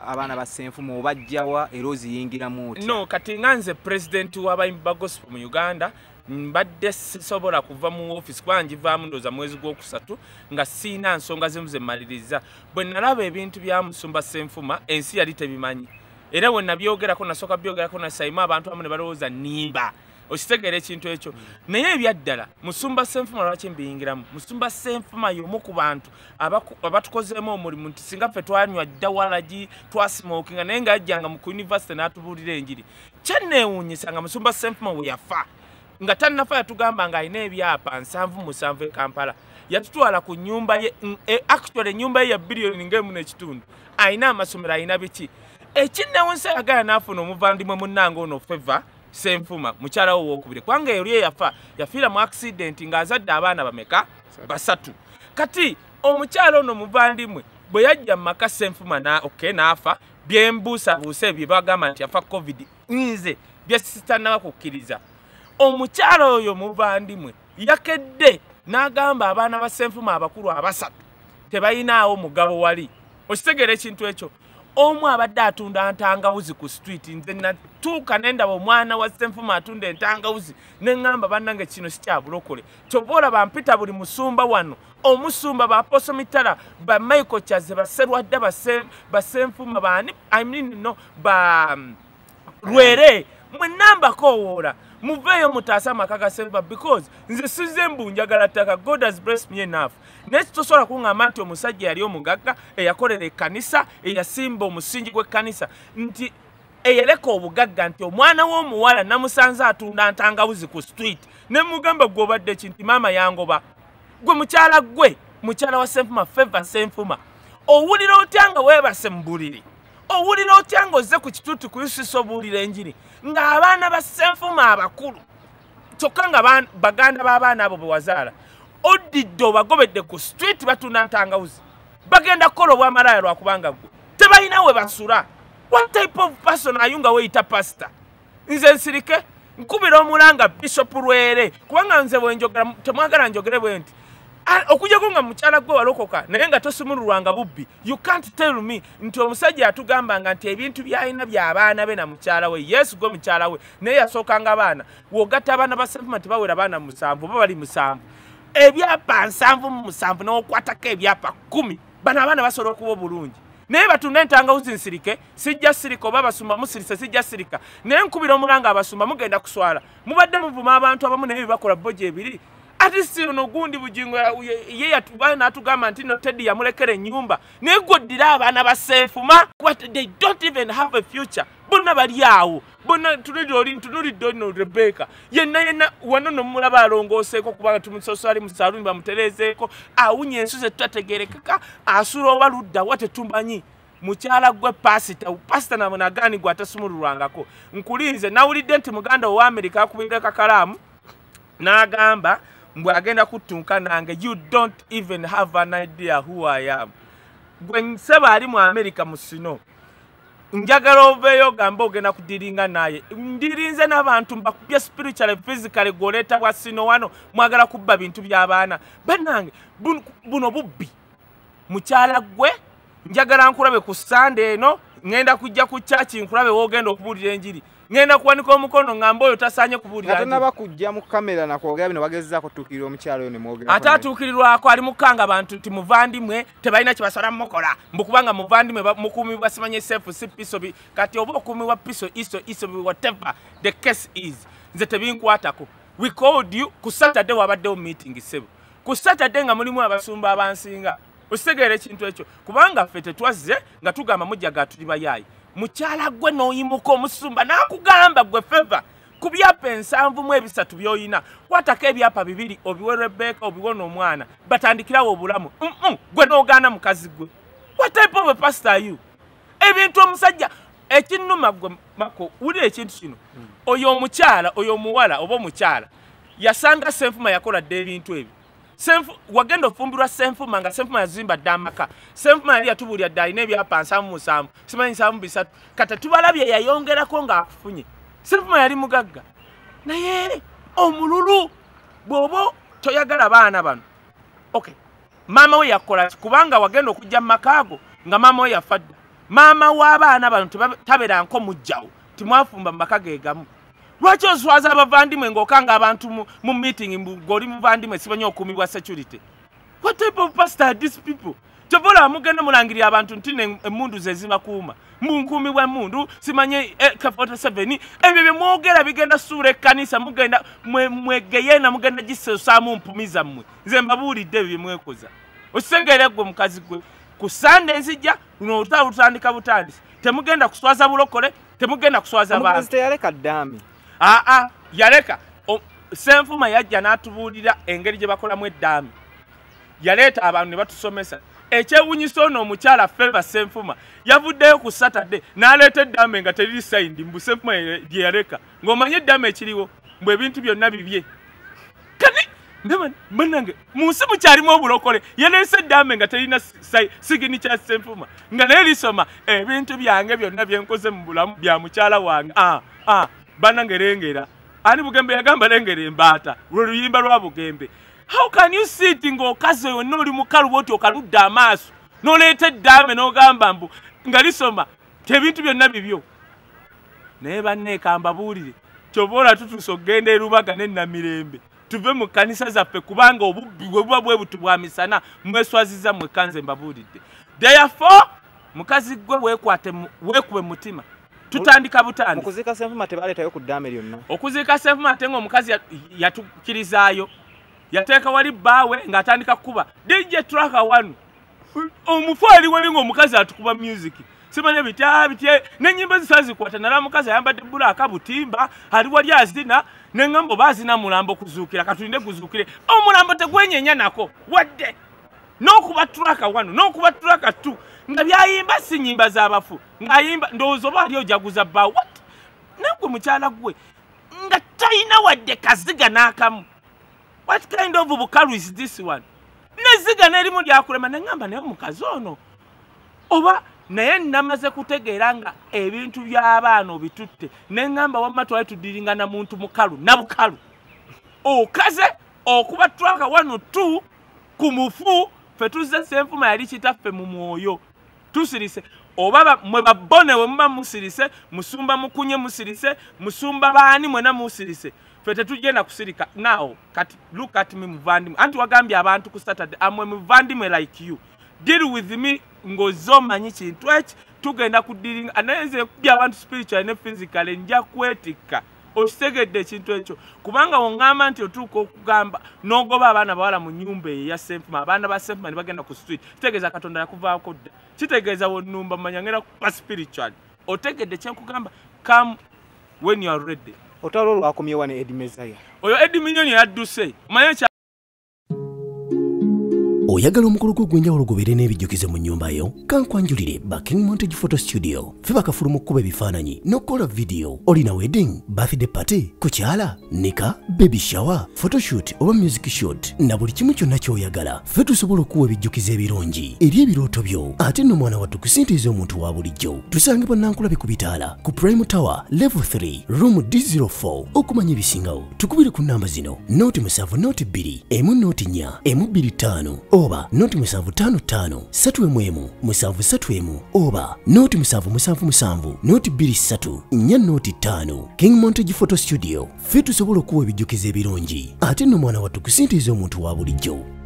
abaana basenfumu obajjawa era oziyingiramu oti no kati nga nze purezidenti w'abayimbi ba gospel mu uganda mbadde sisobola kuva mu ofisi kuba njivaamu ndooza mwezi gwokusatu nga siina nsonga zimu zemmaliriza bwe nalaba ebintu bya musumba senfuma ensi yali tebimanyi era we nabyogerako nasooka byogerako nasaimu abantu bamu ne balowooza nnimba okitegeera ekintu ekyo naye ebyaddala musumba senfuma lwaki mbiyingiramu musumba senfuma yomu ku bantu abatukozeemu omulimu nti singa ffe twanywa ddawalagi twasimookinga naye ngaajjanga mu kuyunivasite n'atubuulira enjiri kyanneewuunyisanga musumba senfuma we yafa nga tannafa yatugamba nga alina ebyapa nsanvu musanvu ekampala yatutwala ku nyumba ye e, actual enyumba ye ya biliyoni ngaemu n'ekitundu alina amasomero alina biki ekinnewo nsi agaya naafuna omuvandimwe munnange ono feva senfuma mukyala wo wokubire kwanga eri yafa yafira mu accident ngaazadde abaana bameka basatu kati omukyala ono muvandimwe bwe yajja mumaka senfuma na, okay, naafa byembuusabuusa ebyo bagamba nti afa covid nze byesitanaba kukkiriza omukyala oyo muvandimwe yakedde n'agamba abaana ba senfuma abakulu abasatu tebayinaawo mugabo wali okitegeera ekintu ekyo omu abadde atunda ntangawuzi ku street nze natuuka nendaba omwana wa senfuma atunda entangawuzi neŋŋamba bannange kino sikyabulokole kyobaola bampita buli musumba wano omusumba baposo mitala bamaico kyaze baserwadde basenfuma baani imean no balwere mm, mwenambakoowoola muveeyo mutaase amaka ga silva because nze size mbu njagala ttaka god has bless me enough naye kitosobola kuŋŋamba nti omusajja yali omugagga eyakolera ekkanisa eyasimba omusingi gw'ekkanisa nti eyaleka obugagga nti omwana w'omuwala namusanze atunda ntangawuzi ku street ne mugamba gweobadde ki nti maama yangoba gwe mukyala gwe mukyala wa senfuma feva senfuma owulira otya nga weebase mu buliri owulira otya ngaozze ku kituuti kuyusisa obuwulira enjiri ng'abaana ba senfuma abakulu kyokka nga baganda b'abaana abo bewazaala oddidde obagobedde ku street batunda ntangawuzi bagenda kukola obwamalaya lwakubanga ggwe tebalinawe basula what type of person ayu nga weeyita pasita nze nsirike nkubira omulanga bishopu lwere kubanga nze bwenjogera temwagala njogere bwe nti okujako nga mukyala gwe walokoka naye nga tosumululwanga bubbi you can't tell me nti omusajja yatugambanga nti ebintu byayina byabaana be na mukyala we yesu gwe mukyala we naye yasookanga baana wogatta abaana ba sempuma tebawera baana musanvu oba bali musanvu ebyapa nsanvu mu musanvu nowokwatako ebyapa kumi bano abaana basobola okuba obulungi naye batunda entangawuzi nsirike sijja sirika oba abasumba musirise sijja sirika naye nkubira omulanga abasumba mugenda kuswala mubadde muvuma abantu abamu naye bebakola bojo ebiri atisi uno gundi bujingo ye yatubaye natugamba nti no tedi yamulekera enyumba naye gwoddira abaana baseefuma they don't even have a future bonna bali awo bonna tunulidde oli ntunulidde olino rebeka yenna yenna wano nomulaba alongooseeko kubanga tumusoso ali musaluni bamuterezeeko awunya ensuze tutategerekeka asula oba ludda wa tetumanyi mukyala gwe pasita pasita nabo nagani gwe atasumululwangako nkulinze nawulidde nti muganda owa amerika akubirekakalaamu n'agamba mbwe agenda kutunka nange you don't even have an idea who i am gwe nseba ali mu america musino njagala oveeyo ogambe ogenda kudiringa naye ndirinze n'abantu mbakubye spirituale physicale gwoleeta bwa sino wano mwagala kubba bintu by'abaana banange buno bubbi mukyala gwe njagala nkulabe ku sande eno ŋŋenda kujja ku caki nkulabe woogenda okubuulira enjiri ngenda kuwanika omukono ngamba oyo tasanye kubulira tonaba kujja mu kamera nakwogera bino bagezezaako tukirira omukyalo oyo nemwogera ate atuukirirwako ali mukanga bantu ti muvandimwe tebalina kyebasobola mukola mbukubanga muvandimwe mukumi basimanye sefu si piso bi kati oba okumibwa piso iso iso bi whatever the case is nze tebinkwatako we called you ku saturday wabaddewo meeting sebo ku saturday nga mulimu abasumba abansinga ositegeera ekintu ekyo kubanga ffe tetwazze nga tugamba mujjaga tuli bayaayi mukyala gwe n'oyimuka omusumba n'akugamba gwe feva ku byapa ensanvu mu ebisatu by'oyina kwatako ebyapa bibiri obiwe rebeka obiwona omwana batandikirawo obulamu gwe n'ogaana mukazi gwe watype ofe pasta you ebintu omusajja ekinnuma gwe mako wulira ekintu kino hmm. oyo omukyala oyo omuwala oba omukyala yasanga senfuma yakola dda ebintu ebyo senfu wagenda ofumbirwa senfuma nga senfuma yazimba dda amaka senfuma yali yatubuulya dda alina ebyapa nsanvu musanvu simanyi nsanvu bisatu kata tubalabye yayongerako ng'afunye senfuma yali mugagga naye omululu bw'oba toyagala baana bano oky maama we yakola ki kubanga wagenda okujja mu maka ago nga maama we yafa dda maama w'abaana bano tabeera nk'omugjawo timwafumba mu maka geegamu lwaki oswaza abavandimwe ngaokanga abantu mu meeting ngaoli muvandimwe sibanya okumibwa security what type of pastor are these people kyovaolaba mugenda mulangirira abantu nti emundu zezibakuuma munkuumibwa mundu simanye eh, k47 ebyo bye mwogera bigenda suula ekkanisa mugenda mwegeyena mugenda gisesaamu mpumi zammwe nze mbabuulidde ebyo bye mwekoza okisengeera gwe mukazi gwe ku sande nzijja nootaa lutandika butandisi temugenda kuswaza bulokole temugenda kuswaza bantu yaleka dami aa yaleka senfuma yajja n'atubuulira engeri gye bakolamu eddaami yaleeta abantu ne batusomesa ekyewunyisa ono omukyala feva senfuma yavuddeyo ku saturday n'aleeta eddaami nga teriri saindi mbu senfuma gye yaleka ng'omanyi eddaami ekiriwo mbu ebintu byonna bibye bannange mu nsi mukyalimu obulokole yeleese eddaame nga terina sigini kya senfuma nga naye lisoma ebintu byange byonna byenkoze mu bulamu bya mukyala wange a ah, a ah. banangerengera ani bugembe yagamba lengere mbata lwe luyimba lwa bugembe how can you sit ng'okazi oyo nna oli mukalu bwoti okaludde amaaso noleeta eddaame n'ogamba mbu nga lisoma tebintu byonna bibyo naye banneekambabuulire kyoba ola tutuuse okgenda erubaga nennamirembe tuve mu kanisa zaffe kubanga obubbi bwe buba bwe buti bwa misana mweswaziza mwekanze mbabuulidde therefore mukazi gwe weekwate weekube mutima tutandika butandisi okuzika sefu mate baleta yoku dame lyonna okuzika sefu mate ngo mukazi yatukirizayo yateka wali bawe ngatandika kuba DJ Traka 1 omufali wali ngo mukazi atukuba music Simane bitya bitye ne nyimba zisazi kwata nala mukazi ayamba de bula akabutimba hali wali azina ne ngambo bazina mulambo kuzukira katulinde kuzukire omulambo tegwenyenya nako wadde n'okuba tulaka wanu n'okuba tulaka tu nga byayimba si nyimba z'abafu ng'ayimba ndowooza oba ali ojaguza bba wat naggwe mukyala gwe nga talina wadde kaziga n'akamu what kind of bukalu is this one neziga n'erimu lyakulema neŋamba naye omukazi ono oba naye namaze kutegeera nga ebintu by'abaana obitutte neŋamba wamma twali tudiringana muntu mukalu nabukalu okaze okuba twaka wano t ku mufu ffe tuzze senfuma yali kitaffe mu mwoyo tusirise oba mwe babone wemuba musirise musumba mukunye musirise musumba baani mwena musirise ffe tetugenda kusirika naw kati lukatimi muvandimwe anti wagambye abantu ku saturday amwe ah, muvandimwe like you deal with me ngaozze omanyi kintu eki tugenda kudiringa anayenze kubya abantu spiritual ne physical njakwetikka okitegedde ekintu ekyo kubanga oŋŋamba nti otuuka okugamba n'ogoba abaana bawala mu nyumba eyo ya sempima abaana ba sempima ne bagenda ku street kitegeeza katonda yakuvaako dda kitegeeza wonnumba mumanyangera kuba spiritual otegedde kyenkugamba kamu when you are ready otalo olwakomyewa ne edi mezaya oyo edi minyonyo yadduse omanye oyagala omukolo gwo ogw'enjawulo gubeere n'ebijjukizo mu nnyumba yo kankwanjulire baking montage photo studio fe bakafuluma okkuba ebifaananyi n'okukola vidiyo olina wedding birthday party kukyala nika baby shower photoshoot oba music shoot na buli kimu kyonna ky'oyagala fe tusobola okuwa ebijjukizo ebirungi eri ebirooto byo ate nno mwana wattu kusinteeza omuntu wa bulijjo tusange nankulabe ku bitaala ku prime tower level 3 room d04 okumanya ebisingawo tukubire ku namba zino noti musanvu noti bbiri emu noti nnya emu bbiri ttaano oba noti musanvu tano tano satu emu emu musanvu satu emu oba noti musanvu musanvu musanvu noti bbiri satu nnya noti ttaano king montage photo studio ffe tusobola okuwa ebijjukizo ebirungi ate nno mwana wattu kusintiiza omuntu wa bulijjo